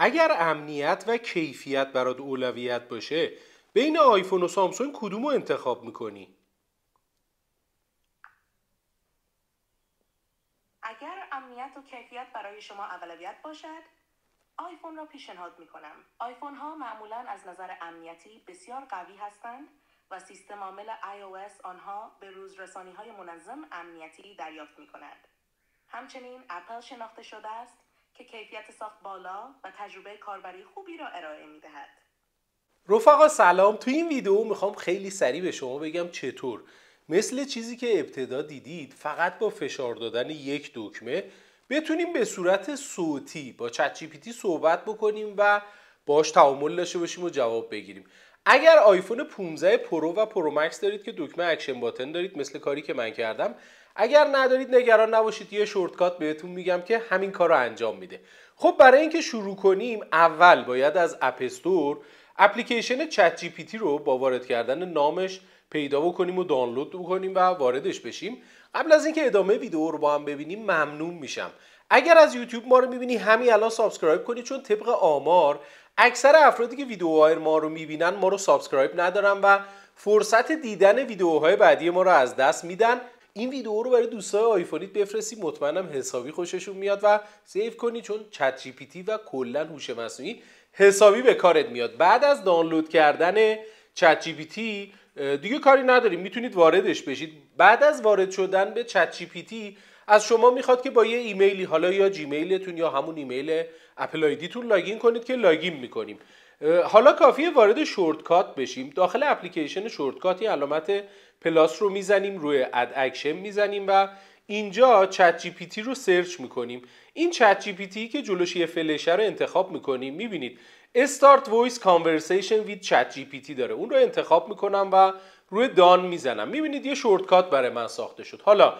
اگر امنیت و کیفیت برات اولویت باشه بین آیفون و سامسونگ کدوم رو انتخاب میکنی؟ اگر امنیت و کیفیت برای شما اولویت باشد آیفون را پیشنهاد میکنم آیفون ها معمولا از نظر امنیتی بسیار قوی هستند و سیستم عامل iOS آنها به روز رسانی های منظم امنیتی دریافت می همچنین اپل شناخته شده است که کیفیت ساخت بالا و تجربه کاربری خوبی را ارائه می دهد. رفقا سلام تو این ویدیو میخوام خیلی سریع به شما بگم چطور مثل چیزی که ابتدا دیدید فقط با فشار دادن یک دکمه بتونیم به صورت صوتی با چت جی صحبت بکنیم و باش تعامل داشته باشیم و جواب بگیریم اگر آیفون 15 پرو و پرو مکس دارید که دکمه اکشن باتن دارید مثل کاری که من کردم اگر ندارید نگران نباشید یه شورتکات بهتون میگم که همین کار رو انجام میده خب برای اینکه شروع کنیم اول باید از اپستور اپلیکیشن چت جی پی تی رو با وارد کردن نامش پیدا بکنیم و دانلود بکنیم و واردش بشیم قبل از اینکه ادامه ویدیو رو با هم ببینیم ممنون میشم اگر از یوتیوب ما رو میبینی همین الان سابسکرایب کنید چون طبق آمار اکثر افرادی که ویدیوهای ما رو میبینن ما رو سابسکرایب ندارن و فرصت دیدن ویدیوهای بعدی ما رو از دست میدن این ویدیو رو برای دوستای آیفونیت بفرستی مطمئنم حسابی خوششون میاد و سیو کنی چون چت جی پی تی و کلا هوش مصنوعی حسابی به کارت میاد بعد از دانلود کردن چت جی پی تی دیگه کاری نداریم میتونید واردش بشید بعد از وارد شدن به چت جی پی تی از شما میخواد که با یه ایمیلی حالا یا جیمیلتون یا همون ایمیل اپل آیدیتون لاگین کنید که لاگین میکنیم حالا کافیه وارد شورتکات بشیم داخل اپلیکیشن شورتکات یه علامت پلاس رو میزنیم روی اد اکشن میزنیم و اینجا چت جی پی تی رو سرچ میکنیم این چت جی پی تی که جلوش یه فلشه رو انتخاب میکنیم میبینید استارت وایس کانورسیشن وید چت جی پی تی داره اون رو انتخاب میکنم و روی دان میزنم میبینید یه شورتکات برای من ساخته شد حالا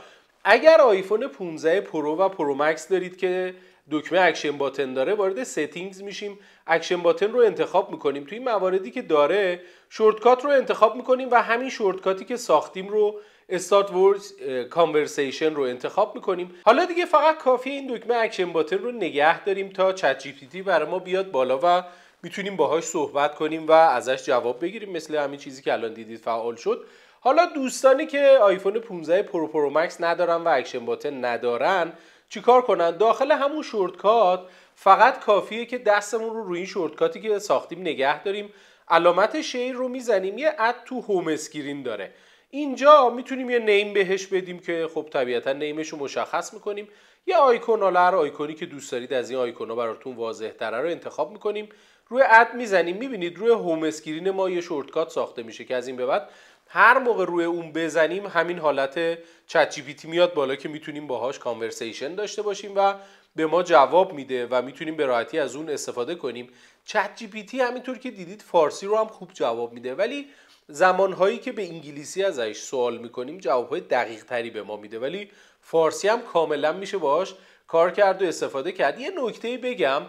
اگر آیفون 15 پرو و پرو مکس دارید که دکمه اکشن باتن داره وارد سیتینگز میشیم اکشن باتن رو انتخاب میکنیم توی مواردی که داره شورتکات رو انتخاب میکنیم و همین شورتکاتی که ساختیم رو استارت ورز کانورسیشن رو انتخاب میکنیم حالا دیگه فقط کافی این دکمه اکشن باتن رو نگه داریم تا چت جی پی برای ما بیاد بالا و میتونیم باهاش صحبت کنیم و ازش جواب بگیریم مثل همین چیزی که الان دیدید فعال شد حالا دوستانی که آیفون 15 پرو پرو مکس ندارن و اکشن باتن ندارن چیکار کنن داخل همون شورتکات فقط کافیه که دستمون رو روی این شورتکاتی که ساختیم نگه داریم علامت شیر رو میزنیم یه اد تو هوم اسکرین داره اینجا میتونیم یه نیم بهش بدیم که خب طبیعتا نیمش رو مشخص میکنیم یه آیکون حالا هر آیکونی که دوست دارید از این آیکونا براتون واضح تره رو انتخاب میکنیم روی اد میزنیم میبینید روی هوم اسکرین ما یه شورتکات ساخته میشه که از این به بعد هر موقع روی اون بزنیم همین حالت چت جی میاد بالا که میتونیم باهاش کانورسیشن داشته باشیم و به ما جواب میده و میتونیم به راحتی از اون استفاده کنیم چت جی پی تی همینطور که دیدید فارسی رو هم خوب جواب میده ولی زمانهایی که به انگلیسی ازش سوال میکنیم جوابهای دقیق تری به ما میده ولی فارسی هم کاملا میشه باهاش کار کرد و استفاده کرد یه نکته بگم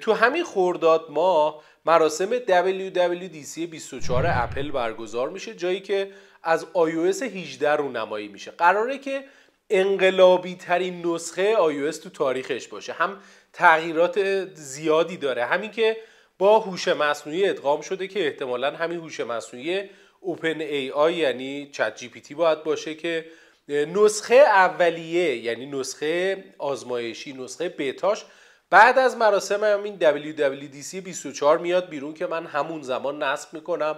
تو همین خورداد ما مراسم WWDC 24 اپل برگزار میشه جایی که از iOS 18 رو نمایی میشه قراره که انقلابی ترین نسخه iOS تو تاریخش باشه هم تغییرات زیادی داره همین که با هوش مصنوعی ادغام شده که احتمالا همین هوش مصنوعی اوپن ای آی یعنی چت جی پی تی باید باشه که نسخه اولیه یعنی نسخه آزمایشی نسخه بتاش بعد از مراسم هم این WWDC 24 میاد بیرون که من همون زمان نصب میکنم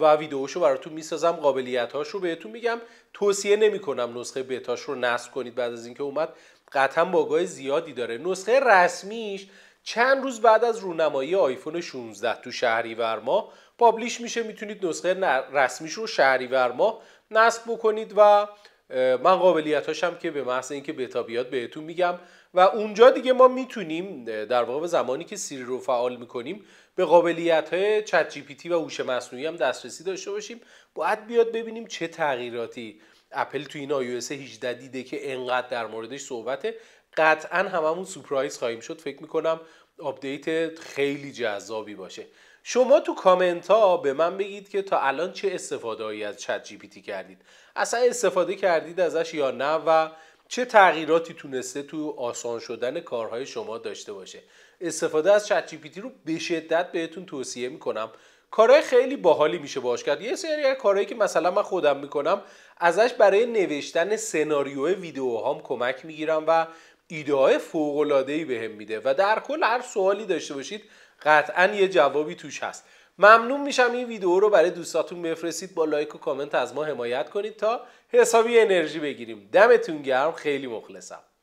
و رو براتون میسازم قابلیت رو بهتون میگم توصیه نمیکنم نسخه بتاش رو نصب کنید بعد از اینکه اومد قطعا باگای زیادی داره نسخه رسمیش چند روز بعد از رونمایی آیفون 16 تو شهریور ماه پابلیش میشه میتونید نسخه رسمیش رو شهریور ماه نصب بکنید و من قابلیت هم که به محض اینکه بتا بیاد بهتون میگم و اونجا دیگه ما میتونیم در واقع زمانی که سیری رو فعال میکنیم به قابلیت های چت جی پی تی و هوش مصنوعی هم دسترسی داشته باشیم باید بیاد ببینیم چه تغییراتی اپل تو این آی 18 دیده که انقدر در موردش صحبته قطعا هممون سورپرایز خواهیم شد فکر میکنم آپدیت خیلی جذابی باشه شما تو کامنت ها به من بگید که تا الان چه استفاده هایی از چت جی پی تی کردید اصلا استفاده کردید ازش یا نه و چه تغییراتی تونسته تو آسان شدن کارهای شما داشته باشه استفاده از چت جی پی تی رو به شدت بهتون توصیه میکنم کارهای خیلی باحالی میشه باش کرد یه سری از کارهایی که مثلا من خودم میکنم ازش برای نوشتن سناریو ویدیوهام کمک میگیرم و ایده های فوق العاده به میده و در کل هر سوالی داشته باشید قطعا یه جوابی توش هست ممنون میشم این ویدیو رو برای دوستاتون بفرستید با لایک و کامنت از ما حمایت کنید تا حسابی انرژی بگیریم دمتون گرم خیلی مخلصم